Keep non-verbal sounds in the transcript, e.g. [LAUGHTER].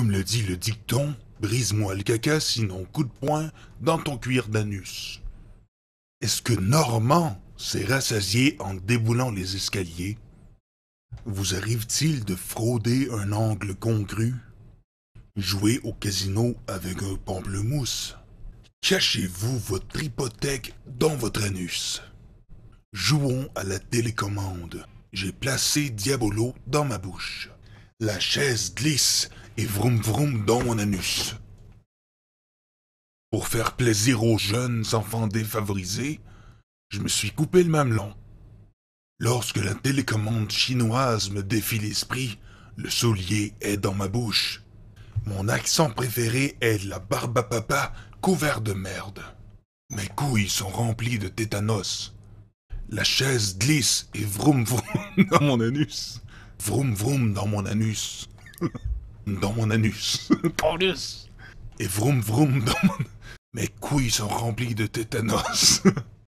Comme le dit le dicton, brise-moi le caca, sinon coup de poing dans ton cuir d'anus. Est-ce que Normand s'est rassasié en déboulant les escaliers? Vous arrive-t-il de frauder un angle congru? Jouer au casino avec un pamplemousse? Cachez-vous votre hypothèque dans votre anus. Jouons à la télécommande. J'ai placé Diabolo dans ma bouche. La chaise glisse et vroom vroom dans mon anus. Pour faire plaisir aux jeunes enfants défavorisés, je me suis coupé le mamelon. Lorsque la télécommande chinoise me défie l'esprit, le soulier est dans ma bouche. Mon accent préféré est la barbe à papa couvert de merde. Mes couilles sont remplies de tétanos. La chaise glisse et vroom vroom [LAUGHS] dans mon anus. Vroom vroom dans mon anus. [LAUGHS] dans mon anus. [LAUGHS] Et vroom vroom dans mon... Mes couilles sont remplies de tétanos. [LAUGHS]